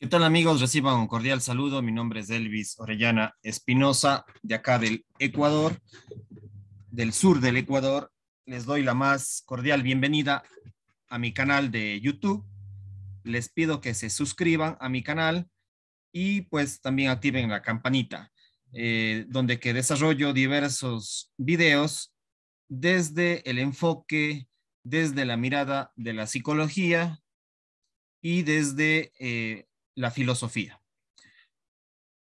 ¿Qué tal amigos? Reciban un cordial saludo. Mi nombre es Elvis Orellana Espinosa, de acá del Ecuador, del sur del Ecuador. Les doy la más cordial bienvenida a mi canal de YouTube. Les pido que se suscriban a mi canal y pues también activen la campanita, eh, donde que desarrollo diversos videos desde el enfoque, desde la mirada de la psicología y desde eh, la filosofía.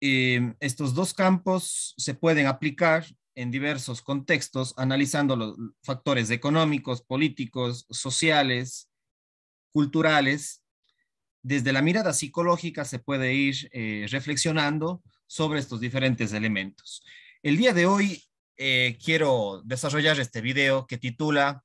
Em, estos dos campos se pueden aplicar en diversos contextos, analizando los factores económicos, políticos, sociales, culturales. Desde la mirada psicológica se puede ir eh, reflexionando sobre estos diferentes elementos. El día de hoy eh, quiero desarrollar este video que titula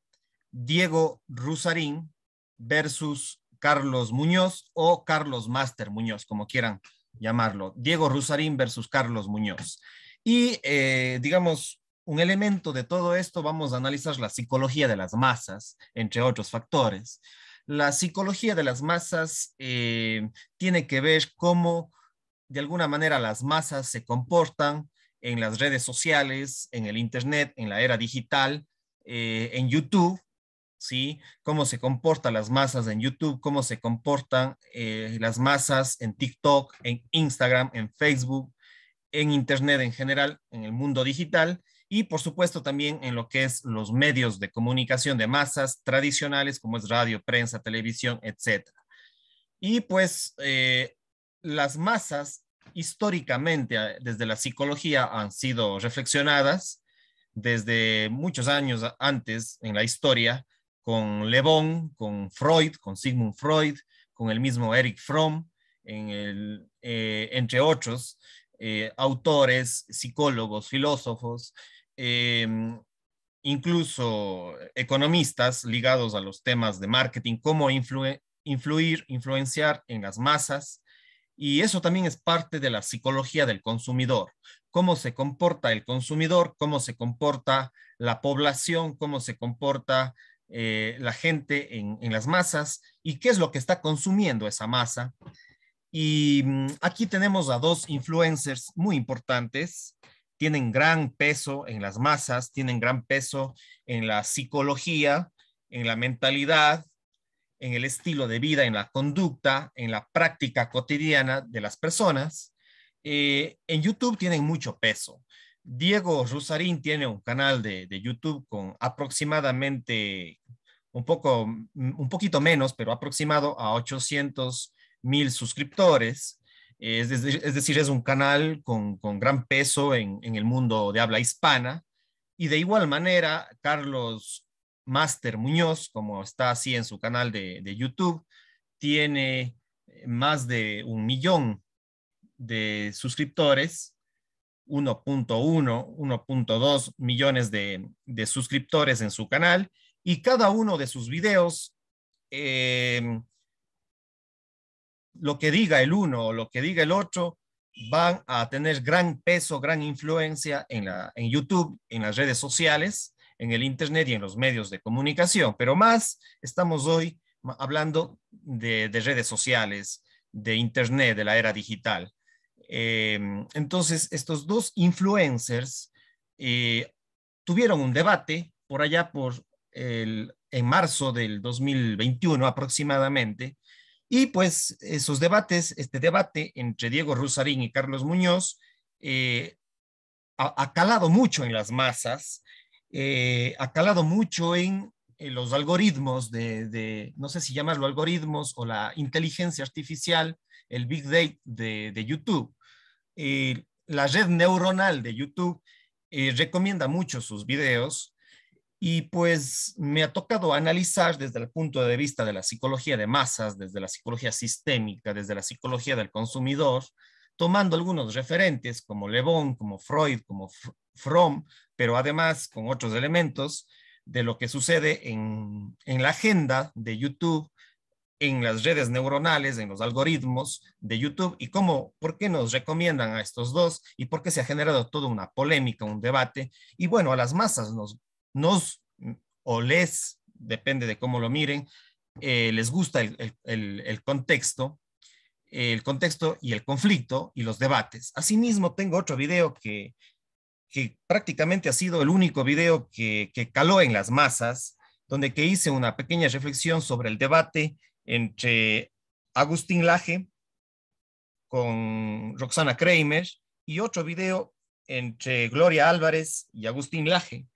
Diego Rusarín versus Carlos Muñoz o Carlos Master Muñoz, como quieran llamarlo. Diego Rusarín versus Carlos Muñoz. Y eh, digamos, un elemento de todo esto, vamos a analizar la psicología de las masas, entre otros factores. La psicología de las masas eh, tiene que ver cómo, de alguna manera, las masas se comportan en las redes sociales, en el Internet, en la era digital, eh, en YouTube, Cómo se comportan las masas en YouTube, cómo se comportan eh, las masas en TikTok, en Instagram, en Facebook, en Internet en general, en el mundo digital y por supuesto también en lo que es los medios de comunicación de masas tradicionales como es radio, prensa, televisión, etc. Y pues eh, las masas históricamente ah, desde la psicología han sido reflexionadas desde muchos años antes en la historia con Le con Freud, con Sigmund Freud, con el mismo Eric Fromm, eh, entre otros eh, autores, psicólogos, filósofos, em, incluso economistas ligados a los temas de marketing, cómo influir, influenciar en las masas. Y eso también es parte de la psicología del consumidor, cómo se comporta el consumidor, cómo se comporta la población, cómo se comporta eh, la gente en, las masas y qué es lo que está consumiendo esa masa. Y mm, aquí tenemos a dos influencers muy importantes, tienen gran peso en las masas, tienen gran peso en la psicología, en la mentalidad, en el estilo de vida, en la conducta, en la práctica cotidiana de las personas. Eh, en YouTube tienen mucho peso. Diego Rusarín tiene un canal de, YouTube con aproximadamente un poco, un poquito menos, pero aproximado a 800 mil suscriptores. Es decir, es, un canal con, gran peso en, el mundo de habla hispana. Y de igual manera, Carlos Master Muñoz, como está así en su canal de YouTube, tiene más de un millón de suscriptores 1.1, 1.2 millones de, suscriptores en su canal y cada uno de sus videos, eh, lo que diga el uno o lo que diga el otro, van a tener gran peso, gran influencia en, YouTube, en las redes sociales, en el Internet y en los medios de comunicación. Pero más, estamos hoy hablando de redes sociales, de Internet, de la era digital. Em, entonces, estos dos influencers eh, tuvieron un debate por allá por el, en marzo del 2021 aproximadamente, y pues esos debates, este debate entre Diego Rusarín y Carlos Muñoz, eh, ha, calado mucho en las masas, eh, ha calado mucho en los algoritmos de, de, no sé si llamarlo algoritmos o la inteligencia artificial, el Big Data de, YouTube. Eh, la red neuronal de YouTube eh, recomienda mucho sus videos y pues me ha tocado analizar desde el punto de vista de la psicología de masas, desde la psicología sistémica, desde la psicología del consumidor, tomando algunos referentes como Le como Freud, como Fromm, pero además con otros elementos de lo que sucede en, en la agenda de YouTube en las redes neuronales, en los algoritmos de YouTube y cómo, por qué nos recomiendan a estos dos y por qué se ha generado toda una polémica, un debate. Y bueno, a las masas nos, nos o les, depende de cómo lo miren, eh, les gusta el, el, el, el contexto el contexto y el conflicto y los debates. Asimismo, tengo otro video que, que prácticamente ha sido el único video que, que, caló en las masas, donde que hice una pequeña reflexión sobre el debate entre Agustín Laje con Roxana Kramer y otro video entre Gloria Álvarez y Agustín Laje.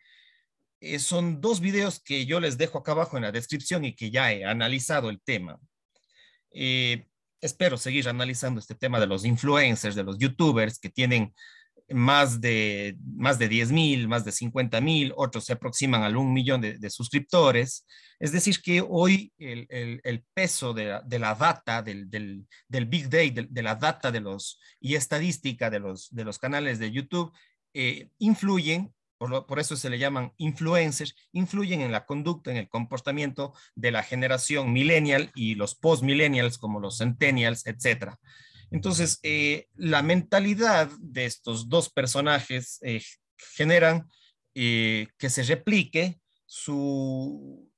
Eh, son dos videos que yo les dejo acá abajo en la descripción y que ya he analizado el tema. Eh, espero seguir analizando este tema de los influencers, de los youtubers que tienen más de, más de 10 mil, más de 50 mil, otros se aproximan al un millón de, suscriptores. Es decir, que hoy el, peso de, la data, del, big data, de, la data de los, y estadística de los, canales de YouTube eh, influyen, por, por eso se le llaman influencers, influyen en la conducta, en el comportamiento de la generación millennial y los post-millennials como los centennials, etcétera. Entonces, eh, la mentalidad de estos dos personajes eh, generan eh, que se replique su,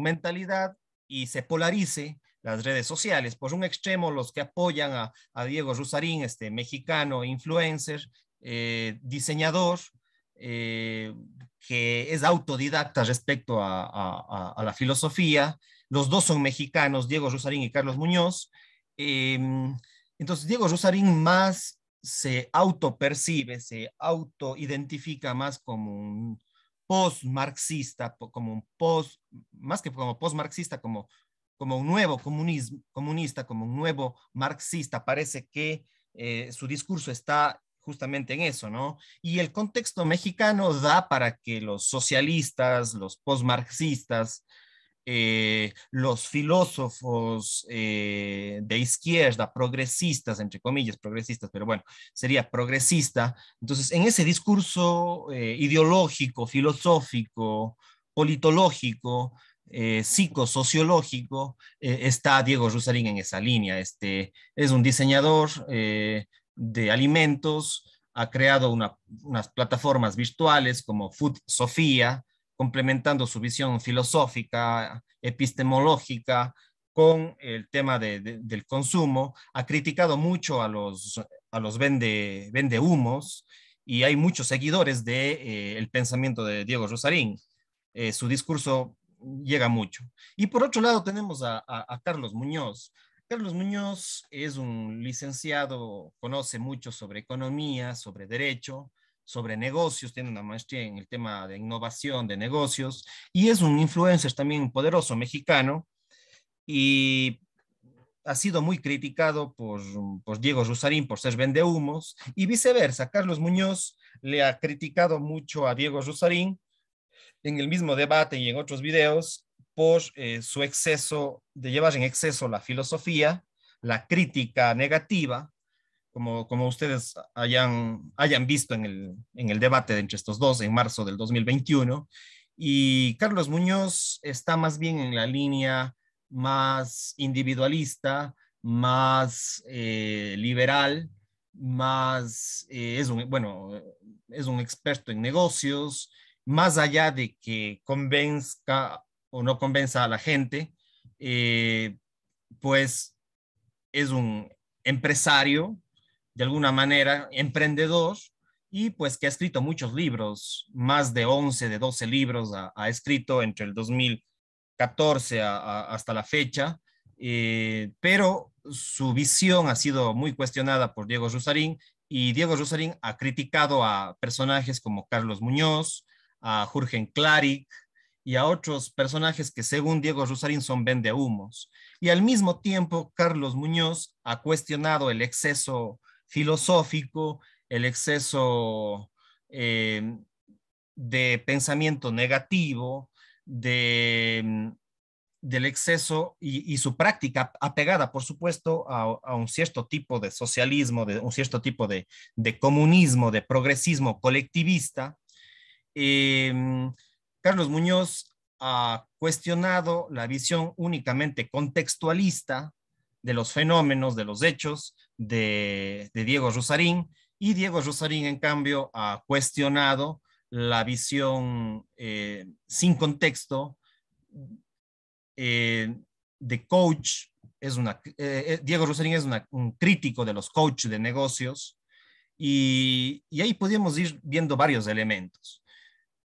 mentalidad y se polarice las redes sociales. Por un extremo, los que apoyan a, Diego Rusarín, este mexicano influencer, diseñador, que es autodidacta respecto a, la filosofía. Los dos son mexicanos, Diego Rusarín y Carlos Muñoz. Em, entonces, Diego Rosarín más se autopercibe, se autoidentifica más como un post-marxista, como un post, más que como post-marxista, como, como un nuevo comunismo, comunista, como un nuevo marxista. Parece que eh, su discurso está justamente en eso, ¿no? Y el contexto mexicano da para que los socialistas, los post-marxistas... Eh, los filósofos eh, de izquierda, progresistas, entre comillas, progresistas, pero bueno, sería progresista. Entonces, en ese discurso eh, ideológico, filosófico, politológico, psicosociológico, está Diego Rusarín en esa línea. Este, es un diseñador de alimentos, ha creado unas plataformas virtuales como Food Sofía, complementando su visión filosófica, epistemológica, con el tema del consumo, ha criticado mucho a los, a vende, humos y hay muchos seguidores del de, eh, el pensamiento de Diego Rosarín. Eh, su discurso llega mucho. Y por otro lado tenemos a Carlos Muñoz. Carlos Muñoz es un licenciado, conoce mucho sobre economía, sobre derecho, sobre negocios, tiene una maestría en el tema de innovación de negocios y es un influencer también poderoso mexicano y ha sido muy criticado por, Diego Ruzarín por ser vendehumos y viceversa. Carlos Muñoz le ha criticado mucho a Diego Ruzarín en el mismo debate y en otros videos por eh, su exceso, de llevar en exceso la filosofía, la crítica negativa como, ustedes hayan, hayan visto en el, debate entre estos dos en marzo del 2021. Y Carlos Muñoz está más bien en la línea más individualista, más eh, liberal, más, eh, es un, bueno, es un experto en negocios, más allá de que convenzca o no convenza a la gente, eh, pues es un empresario de alguna manera, emprendedor y pues que ha escrito muchos libros, más de 11, de 12 libros ha, escrito entre el 2014 hasta la fecha, eh, pero su visión ha sido muy cuestionada por Diego Rosarín y Diego Rosarín ha criticado a personajes como Carlos Muñoz, a Jurgen Claric y a otros personajes que según Diego Rosarín son vendehumos. Y al mismo tiempo, Carlos Muñoz ha cuestionado el exceso filosófico, el exceso em, de pensamiento negativo, em, del exceso y, su práctica apegada, por supuesto, a, un cierto tipo de socialismo, de un cierto tipo de, comunismo, de progresismo colectivista. Em, Carlos Muñoz ha cuestionado la visión únicamente contextualista de los fenómenos, de los hechos, de, Diego Rosarín, y Diego Rosarín, en cambio, ha cuestionado la visión eh, sin contexto eh, de coach. Es una, eh, Diego Rosarín es un crítico de los coaches de negocios y, ahí podíamos ir viendo varios elementos.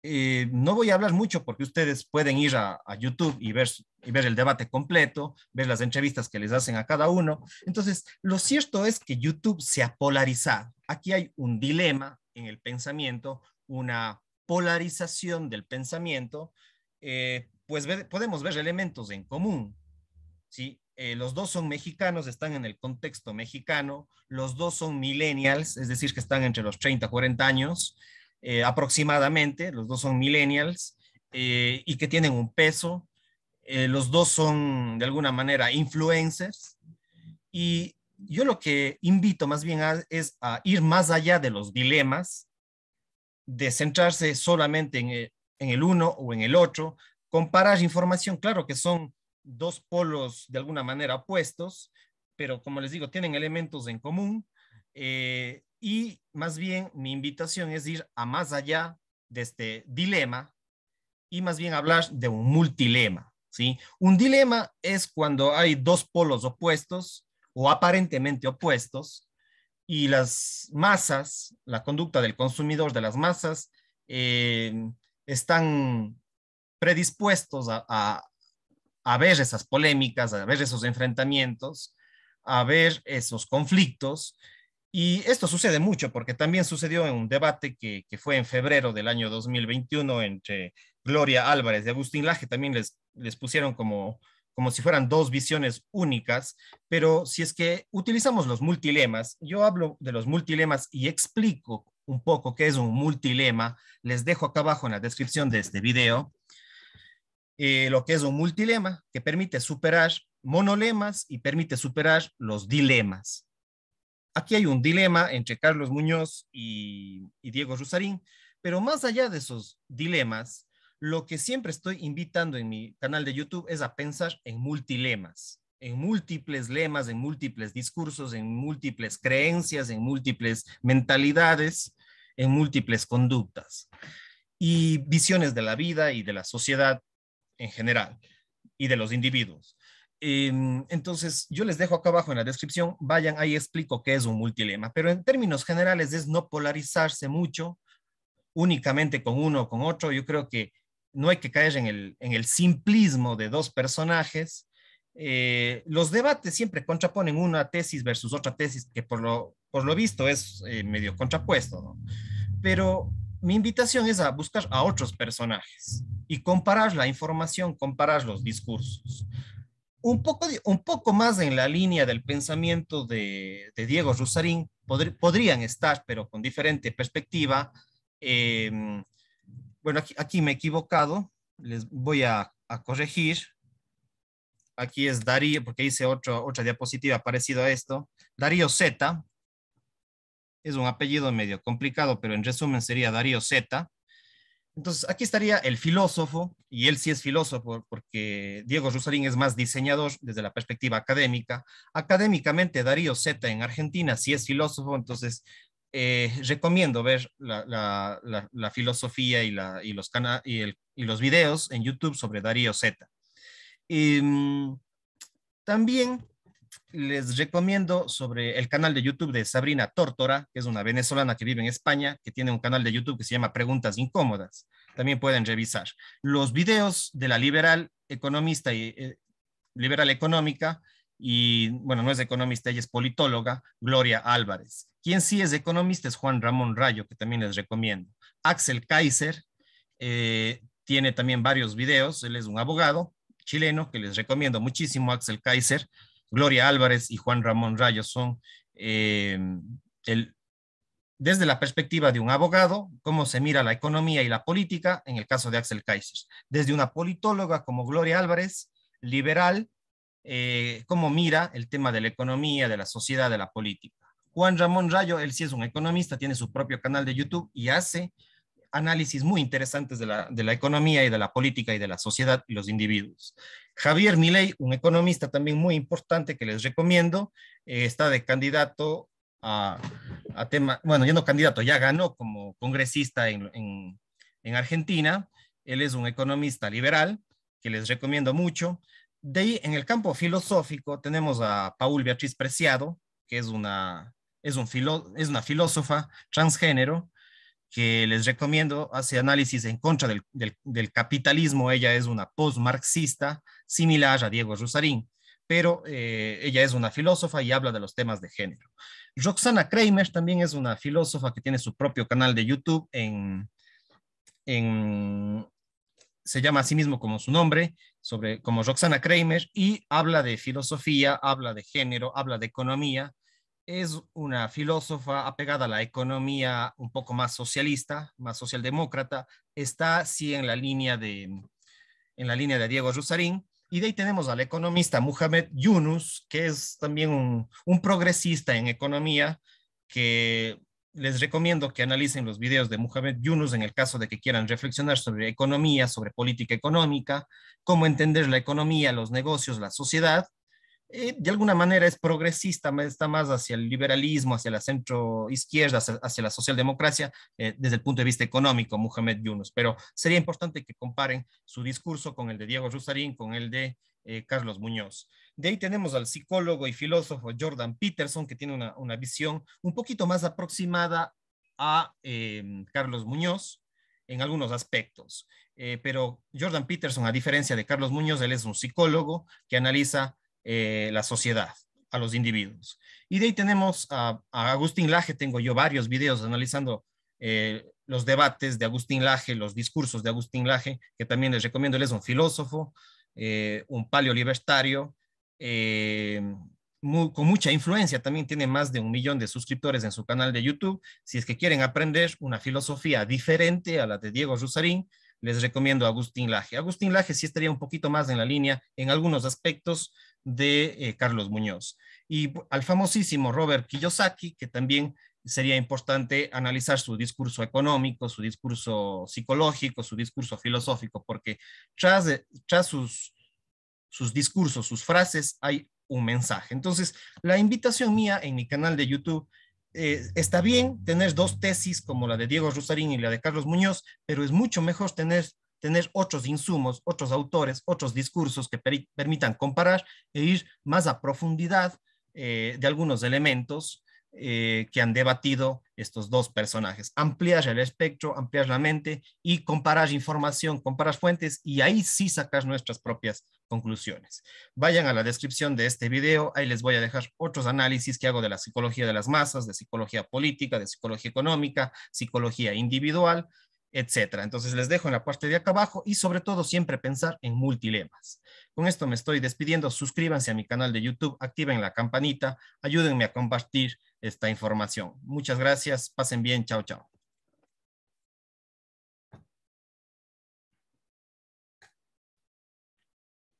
Eh, no voy a hablar mucho porque ustedes pueden ir a, YouTube y ver, el debate completo, ver las entrevistas que les hacen a cada uno. Entonces, lo cierto es que YouTube se ha polarizado. Aquí hay un dilema en el pensamiento, una polarización del pensamiento, eh, pues podemos ver elementos en común. ¿sí? Eh, los dos son mexicanos, están en el contexto mexicano, los dos son millennials, es decir, que están entre los 30 y 40 años. Eh, aproximadamente, los dos son millennials eh, y que tienen un peso, eh, los dos son de alguna manera influencers y yo lo que invito más bien es a ir más allá de los dilemas, de centrarse solamente en el, en el uno o en el otro, comparar información, claro que son dos polos de alguna manera opuestos, pero como les digo, tienen elementos en común. Eh, y más bien mi invitación es ir a más allá de este dilema y más bien hablar de un multilema. ¿sí? Un dilema es cuando hay dos polos opuestos o aparentemente opuestos y las masas, la conducta del consumidor de las masas, eh, están predispuestos a ver esas polémicas, a ver esos enfrentamientos, a ver esos conflictos y esto sucede mucho porque también sucedió en un debate que, fue en febrero del año 2021 entre Gloria Álvarez y Agustín Laje, también les, pusieron como, como si fueran dos visiones únicas, pero si es que utilizamos los multilemas, yo hablo de los multilemas y explico un poco qué es un multilema, les dejo acá abajo en la descripción de este video, eh, lo que es un multilema que permite superar monolemas y permite superar los dilemas. Aquí hay un dilema entre Carlos Muñoz y, Diego Rusarín, pero más allá de esos dilemas, lo que siempre estoy invitando en mi canal de YouTube es a pensar en multilemas, en múltiples lemas, en múltiples discursos, en múltiples creencias, en múltiples mentalidades, en múltiples conductas y visiones de la vida y de la sociedad en general y de los individuos. Em, entonces, yo les dejo acá abajo en la descripción, vayan, ahí explico qué es un multilema, pero en términos generales es no polarizarse mucho únicamente con uno o con otro. Yo creo que no hay que caer en el, simplismo de dos personajes. Eh, los debates siempre contraponen una tesis versus otra tesis, que por lo, por lo visto es eh, medio contrapuesto, Pero mi invitación es a buscar a otros personajes y comparar la información, comparar los discursos un poco, un poco más en la línea del pensamiento de, Diego Rusarín, podrían estar, pero con diferente perspectiva. Em, bueno, aquí, me he equivocado, les voy a, corregir. Aquí es Darío, porque hice otra diapositiva parecida a esto. Darío Z, es un apellido medio complicado, pero en resumen sería Darío Z. Entonces, aquí estaría el filósofo, y él sí es filósofo, porque Diego Rusarín es más diseñador desde la perspectiva académica. Académicamente, Darío Zeta en Argentina sí es filósofo, entonces eh, recomiendo ver la, filosofía y, los videos en YouTube sobre Darío Z. Mm, también les recomiendo sobre el canal de YouTube de Sabrina Tórtora, que es una venezolana que vive en España, que tiene un canal de YouTube que se llama Preguntas Incómodas. También pueden revisar. Los videos de la liberal economista y eh, liberal económica, y bueno, no es economista, ella es politóloga, Gloria Álvarez. Quien sí es economista es Juan Ramón Rayo, que también les recomiendo. Axel Kaiser eh, tiene también varios videos, él es un abogado chileno que les recomiendo muchísimo, Axel Kaiser. Gloria Álvarez y Juan Ramón Rayo son eh, el, desde la perspectiva de un abogado, cómo se mira la economía y la política en el caso de Axel Kaisers Desde una politóloga como Gloria Álvarez, liberal, eh, cómo mira el tema de la economía, de la sociedad, de la política. Juan Ramón Rayo, él sí es un economista, tiene su propio canal de YouTube y hace análisis muy interesantes de la, de la, economía y de la política y de la sociedad y los individuos. Javier Milei, un economista también muy importante que les recomiendo, eh, está de candidato a, a, tema, bueno, ya no candidato, ya ganó como congresista en, Argentina. Él es un economista liberal que les recomiendo mucho. De ahí, en el campo filosófico, tenemos a Paul Beatriz Preciado, que es una, es un es una filósofa transgénero que les recomiendo, hace análisis en contra del, capitalismo. Ella es una post-marxista similar a Diego Rosarín, pero eh, ella es una filósofa y habla de los temas de género. Roxana Kramer también es una filósofa que tiene su propio canal de YouTube en, se llama a sí mismo como su nombre, sobre, como Roxana Kramer, y habla de filosofía, habla de género, habla de economía, es una filósofa apegada a la economía un poco más socialista, más socialdemócrata, está sí en la línea de, mm, en la línea de Diego Rusarín, y de ahí tenemos al economista Muhammad Yunus, que es también un, progresista en economía, que les recomiendo que analicen los videos de Muhammad Yunus en el caso de que quieran reflexionar sobre economía, sobre política económica, cómo entender la economía, los negocios, la sociedad, eh, de alguna manera es progresista, está más hacia el liberalismo, hacia la centro izquierda, hacia, la socialdemocracia, eh, desde el punto de vista económico, Mohamed Yunus. Pero sería importante que comparen su discurso con el de Diego Rusarín, con el de eh, Carlos Muñoz. De ahí tenemos al psicólogo y filósofo Jordan Peterson, que tiene una, una visión un poquito más aproximada a em, Carlos Muñoz en algunos aspectos. pero Jordan Peterson, a diferencia de Carlos Muñoz, él es un psicólogo que analiza eh, la sociedad, a los individuos. Y de ahí tenemos a, Agustín Laje, tengo yo varios videos analizando eh, los debates de Agustín Laje, los discursos de Agustín Laje, que también les recomiendo, él es un filósofo, eh, un palio libertario, con mucha influencia, también tiene más de un millón de suscriptores en su canal de YouTube. Si es que quieren aprender una filosofía diferente a la de Diego Ruzarín, les recomiendo a Agustín Laje. Agustín Laje sí estaría un poquito más en la línea en algunos aspectos, de eh, Carlos Muñoz. Y al famosísimo Robert Kiyosaki, que también sería importante analizar su discurso económico, su discurso psicológico, su discurso filosófico, porque tras, sus, sus discursos, sus frases, hay un mensaje. Entonces, la invitación mía en mi canal de YouTube eh, está bien tener dos tesis como la de Diego Rosarín y la de Carlos Muñoz, pero es mucho mejor tener tener otros insumos, otros autores, otros discursos que permitan comparar e ir más a profundidad eh, de algunos elementos eh, que han debatido estos dos personajes. Ampliar el espectro, ampliar la mente y comparar información, comparar fuentes y ahí sí sacar nuestras propias conclusiones. Vayan a la descripción de este video, ahí les voy a dejar otros análisis que hago de la psicología de las masas, de psicología política, de psicología económica, psicología individual, etcétera. Entonces les dejo en la parte de acá abajo y sobre todo siempre pensar en multilemas. Con esto me estoy despidiendo. Suscríbanse a mi canal de YouTube, activen la campanita, ayúdenme a compartir esta información. Muchas gracias, pasen bien, chao, chao.